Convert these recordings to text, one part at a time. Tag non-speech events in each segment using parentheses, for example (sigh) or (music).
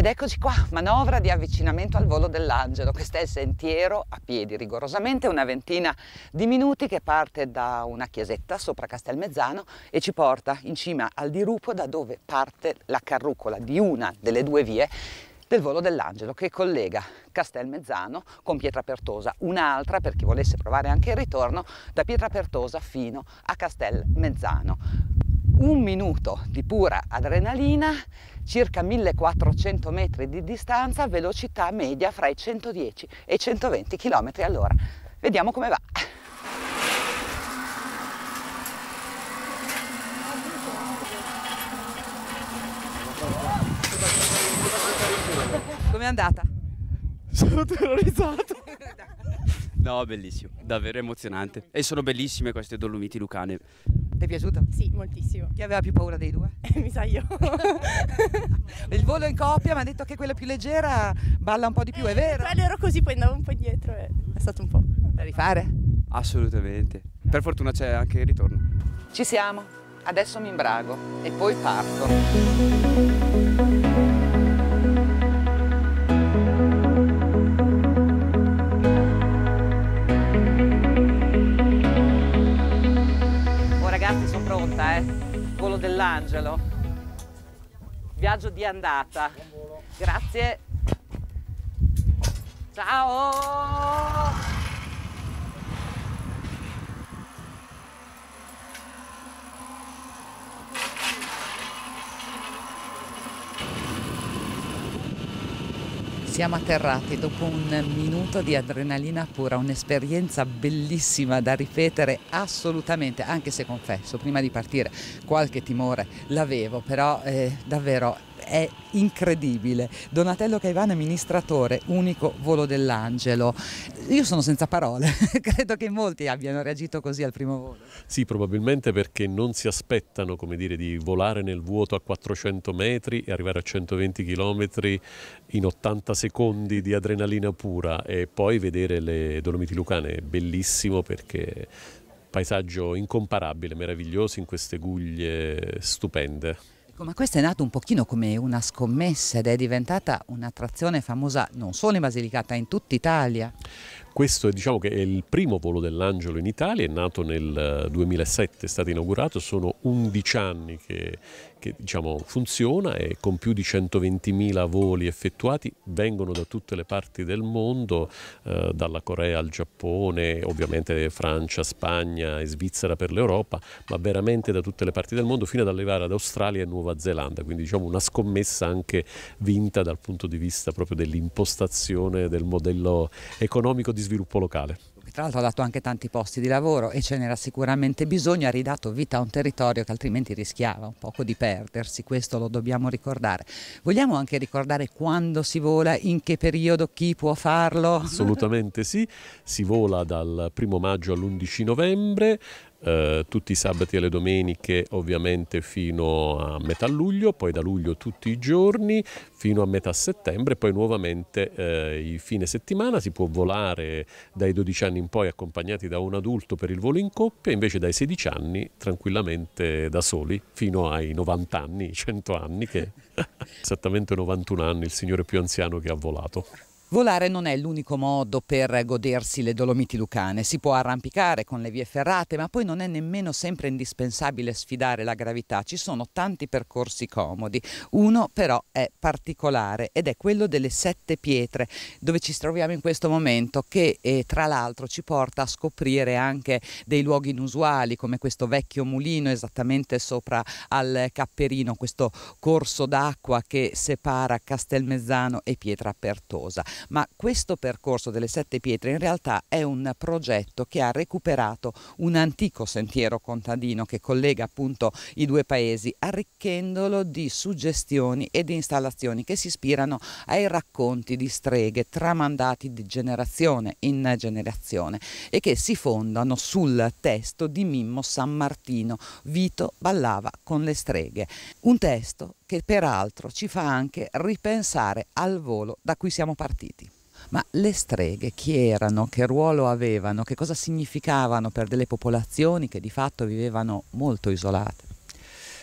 Ed eccoci qua, manovra di avvicinamento al volo dell'angelo. Questo è il sentiero a piedi rigorosamente, una ventina di minuti che parte da una chiesetta sopra Castelmezzano e ci porta in cima al dirupo da dove parte la carrucola di una delle due vie del volo dell'angelo che collega Castelmezzano con Pietrapertosa, un'altra per chi volesse provare anche il ritorno da Pietrapertosa fino a Castelmezzano un minuto di pura adrenalina, circa 1400 metri di distanza, velocità media fra i 110 e i 120 km all'ora. Vediamo come va. Come è andata? Sono terrorizzato. No, bellissimo, davvero emozionante. E sono bellissime queste Dolomiti lucane. Ti è piaciuta? Sì, moltissimo. Chi aveva più paura dei due? (laughs) Eh, mi sa io. (laughs) il volo in coppia mi ha detto che quella più leggera balla un po' di più, eh, è vero? Però ero così, poi andavo un po' indietro. e è stato un po'. Da rifare? Assolutamente. Per fortuna c'è anche il ritorno. Ci siamo. Adesso mi imbrago e poi parto. dell'Angelo. Viaggio di andata. Grazie. Ciao! Siamo atterrati dopo un minuto di adrenalina pura, un'esperienza bellissima da ripetere assolutamente, anche se confesso, prima di partire qualche timore l'avevo, però eh, davvero è incredibile. Donatello Caivano, amministratore, unico volo dell'angelo. Io sono senza parole, (laughs) credo che molti abbiano reagito così al primo volo. Sì, probabilmente perché non si aspettano, come dire, di volare nel vuoto a 400 metri e arrivare a 120 km in 80 secondi di adrenalina pura e poi vedere le Dolomiti Lucane, bellissimo perché paesaggio incomparabile, meraviglioso in queste guglie stupende. Ecco, ma questa è nata un pochino come una scommessa ed è diventata un'attrazione famosa non solo in Basilicata, in tutta Italia. Questo è, diciamo, è, il primo volo dell'Angelo in Italia, è nato nel 2007, eh, è stato inaugurato, sono 11 anni che, che diciamo, funziona e con più di 120.000 voli effettuati vengono da tutte le parti del mondo, eh, dalla Corea al Giappone, ovviamente Francia, Spagna e Svizzera per l'Europa, ma veramente da tutte le parti del mondo fino ad arrivare ad Australia e Nuova Zelanda, quindi diciamo, una scommessa anche vinta dal punto di vista proprio dell'impostazione del modello economico di di sviluppo locale. Tra l'altro ha dato anche tanti posti di lavoro e ce n'era sicuramente bisogno, ha ridato vita a un territorio che altrimenti rischiava un poco di perdersi, questo lo dobbiamo ricordare. Vogliamo anche ricordare quando si vola, in che periodo, chi può farlo? Assolutamente sì, si vola dal primo maggio all'11 novembre, eh, tutti i sabati e le domeniche ovviamente fino a metà luglio, poi da luglio tutti i giorni fino a metà settembre, poi nuovamente eh, il fine settimana si può volare dai 12 anni in poi accompagnati da un adulto per il volo in coppia, invece dai 16 anni tranquillamente da soli fino ai 90 anni, 100 anni, che (laughs) esattamente 91 anni il signore più anziano che ha volato. Volare non è l'unico modo per godersi le Dolomiti lucane, si può arrampicare con le vie ferrate, ma poi non è nemmeno sempre indispensabile sfidare la gravità, ci sono tanti percorsi comodi, uno però è particolare ed è quello delle sette pietre dove ci troviamo in questo momento che eh, tra l'altro ci porta a scoprire anche dei luoghi inusuali come questo vecchio mulino esattamente sopra al Capperino, questo corso d'acqua che separa Castelmezzano e Pietra Pertosa ma questo percorso delle sette pietre in realtà è un progetto che ha recuperato un antico sentiero contadino che collega appunto i due paesi, arricchendolo di suggestioni e di installazioni che si ispirano ai racconti di streghe tramandati di generazione in generazione e che si fondano sul testo di Mimmo San Martino, Vito ballava con le streghe. Un testo che peraltro ci fa anche ripensare al volo da cui siamo partiti. Ma le streghe chi erano, che ruolo avevano, che cosa significavano per delle popolazioni che di fatto vivevano molto isolate?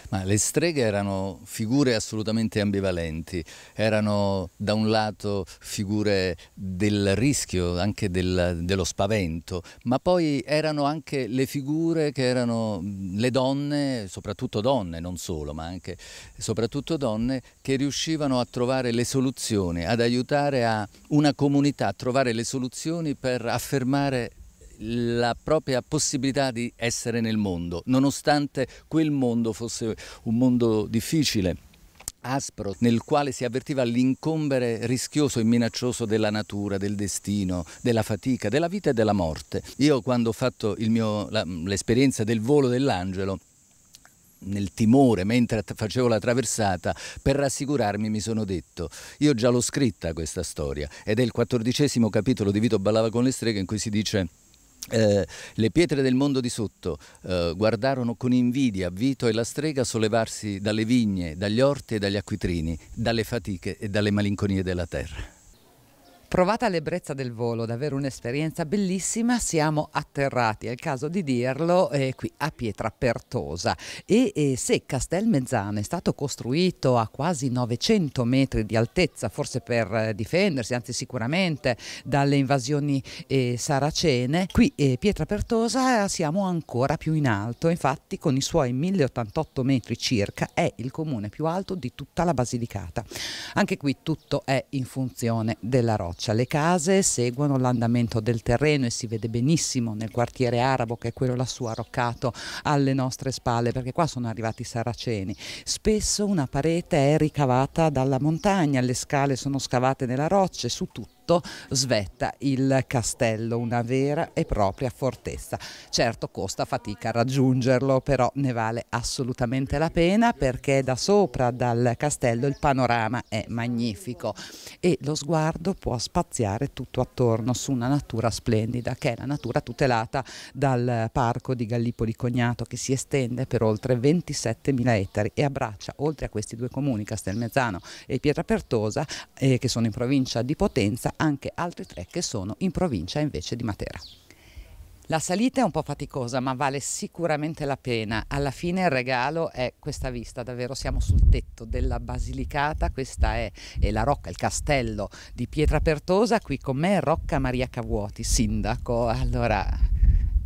Ma le streghe erano figure assolutamente ambivalenti, erano da un lato figure del rischio, anche del, dello spavento, ma poi erano anche le figure che erano le donne, soprattutto donne, non solo, ma anche soprattutto donne, che riuscivano a trovare le soluzioni, ad aiutare a una comunità a trovare le soluzioni per affermare la propria possibilità di essere nel mondo, nonostante quel mondo fosse un mondo difficile, aspro, nel quale si avvertiva l'incombere rischioso e minaccioso della natura, del destino, della fatica, della vita e della morte. Io quando ho fatto l'esperienza del volo dell'angelo, nel timore mentre facevo la traversata, per rassicurarmi mi sono detto, io già l'ho scritta questa storia ed è il quattordicesimo capitolo di Vito Ballava con le streghe in cui si dice eh, le pietre del mondo di sotto eh, guardarono con invidia Vito e la strega sollevarsi dalle vigne, dagli orti e dagli acquitrini, dalle fatiche e dalle malinconie della terra. Provata l'ebbrezza del volo, davvero un'esperienza bellissima, siamo atterrati, è il caso di dirlo, eh, qui a Pietra Pertosa. E eh, se Mezzano è stato costruito a quasi 900 metri di altezza, forse per eh, difendersi, anzi sicuramente, dalle invasioni eh, saracene, qui eh, a Pertosa siamo ancora più in alto, infatti con i suoi 1088 metri circa è il comune più alto di tutta la Basilicata. Anche qui tutto è in funzione della rotta roccia. Le case seguono l'andamento del terreno e si vede benissimo nel quartiere arabo che è quello lassù arroccato alle nostre spalle perché qua sono arrivati i saraceni. Spesso una parete è ricavata dalla montagna, le scale sono scavate nella roccia e su tutto sotto svetta il castello, una vera e propria fortezza. Certo costa fatica raggiungerlo, però ne vale assolutamente la pena perché da sopra dal castello il panorama è magnifico e lo sguardo può spaziare tutto attorno su una natura splendida che è la natura tutelata dal parco di Gallipoli Cognato che si estende per oltre 27.000 ettari e abbraccia oltre a questi due comuni Castelmezzano e Pietrapertosa eh, che sono in provincia di Potenza anche altri tre che sono in provincia invece di Matera. La salita è un po' faticosa ma vale sicuramente la pena. Alla fine il regalo è questa vista, davvero siamo sul tetto della Basilicata, questa è, è la rocca, il castello di Pietra Pertosa, qui con me è Rocca Maria Cavuoti, sindaco. Allora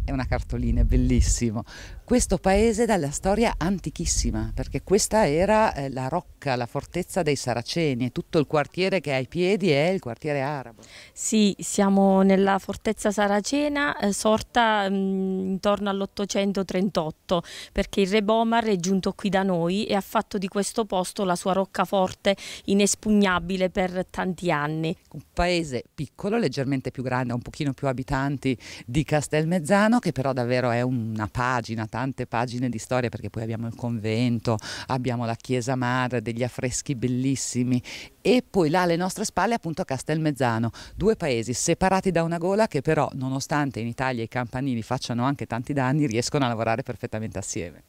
è una cartolina, è bellissimo questo paese dalla storia antichissima, perché questa era eh, la rocca, la fortezza dei Saraceni e tutto il quartiere che ha ai piedi è il quartiere arabo. Sì, siamo nella fortezza saracena eh, sorta mh, mm, intorno all'838, perché il re Bomar è giunto qui da noi e ha fatto di questo posto la sua roccaforte inespugnabile per tanti anni. Un paese piccolo, leggermente più grande, un pochino più abitanti di Castelmezzano, che però davvero è una pagina tanto tante pagine di storia perché poi abbiamo il convento, abbiamo la chiesa madre, degli affreschi bellissimi e poi là alle nostre spalle appunto Castelmezzano, due paesi separati da una gola che però nonostante in Italia i campanili facciano anche tanti danni riescono a lavorare perfettamente assieme.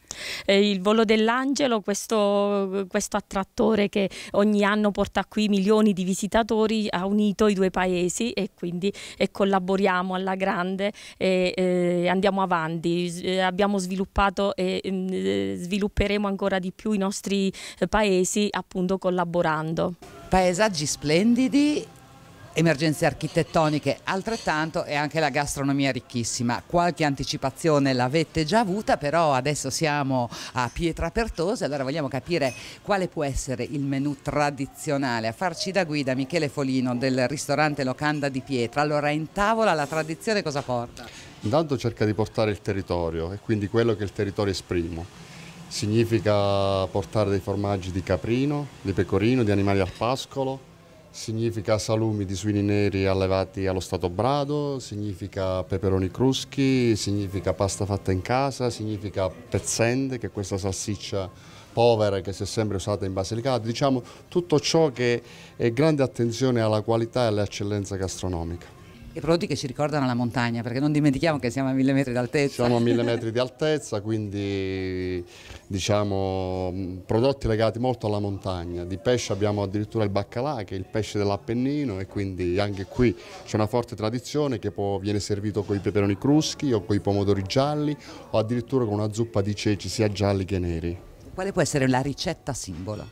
Eh, il volo dell'angelo, questo, questo, attrattore che ogni anno porta qui milioni di visitatori, ha unito i due paesi e quindi e collaboriamo alla grande e eh, andiamo avanti. Eh, abbiamo sviluppato sviluppato e eh, svilupperemo ancora di più i nostri eh, paesi appunto collaborando. Paesaggi splendidi emergenze architettoniche altrettanto e anche la gastronomia ricchissima. Qualche anticipazione l'avete già avuta, però adesso siamo a Pietra Pertosa, allora vogliamo capire quale può essere il menù tradizionale. A farci da guida Michele Folino del ristorante Locanda di Pietra. Allora in tavola la tradizione cosa porta? intanto cerca di portare il territorio e quindi quello che il territorio esprimo. Significa portare dei formaggi di caprino, di pecorino, di animali al pascolo, significa salumi di suini neri allevati allo stato brado, significa peperoni cruschi, significa pasta fatta in casa, significa pezzende, che è questa salsiccia povera che si è sempre usata in Basilicata, diciamo tutto ciò che è grande attenzione alla qualità e all'eccellenza gastronomica e prodotti che ci ricordano la montagna, perché non dimentichiamo che siamo a mille metri d'altezza. Siamo a mille metri di (laughs) altezza, quindi diciamo prodotti legati molto alla montagna. Di pesce abbiamo addirittura il baccalà, che è il pesce dell'Appennino e quindi anche qui c'è una forte tradizione che può, viene servito con i peperoni cruschi o con i pomodori gialli o addirittura con una zuppa di ceci sia gialli che neri. Quale può essere la ricetta simbolo?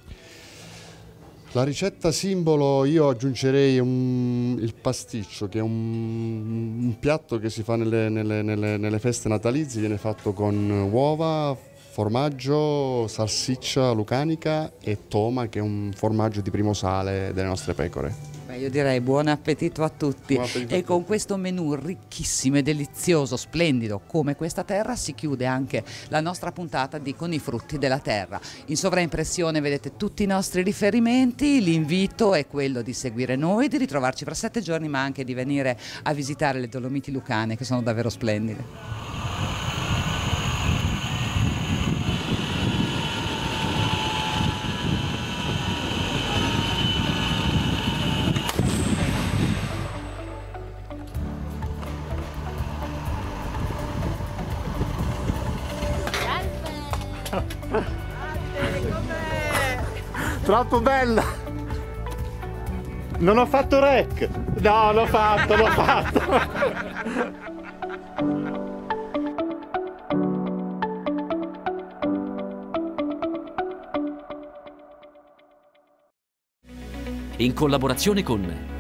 La ricetta simbolo io aggiungerei un, il pasticcio, che è un, un piatto che si fa nelle, nelle, nelle, nelle, feste natalizie, viene fatto con uova, formaggio, salsiccia lucanica e toma, che è un formaggio di primo sale delle nostre pecore. Beh, io direi buon appetito a tutti appetito e con questo menù ricchissimo e delizioso, splendido come questa terra si chiude anche la nostra puntata di Con i frutti della terra. In sovraimpressione vedete tutti i nostri riferimenti, l'invito è quello di seguire noi, di ritrovarci fra sette giorni ma anche di venire a visitare le Dolomiti Lucane che sono davvero splendide. Troppo bella! Non ho fatto rec! No, l'ho fatto, l'ho fatto! in collaborazione con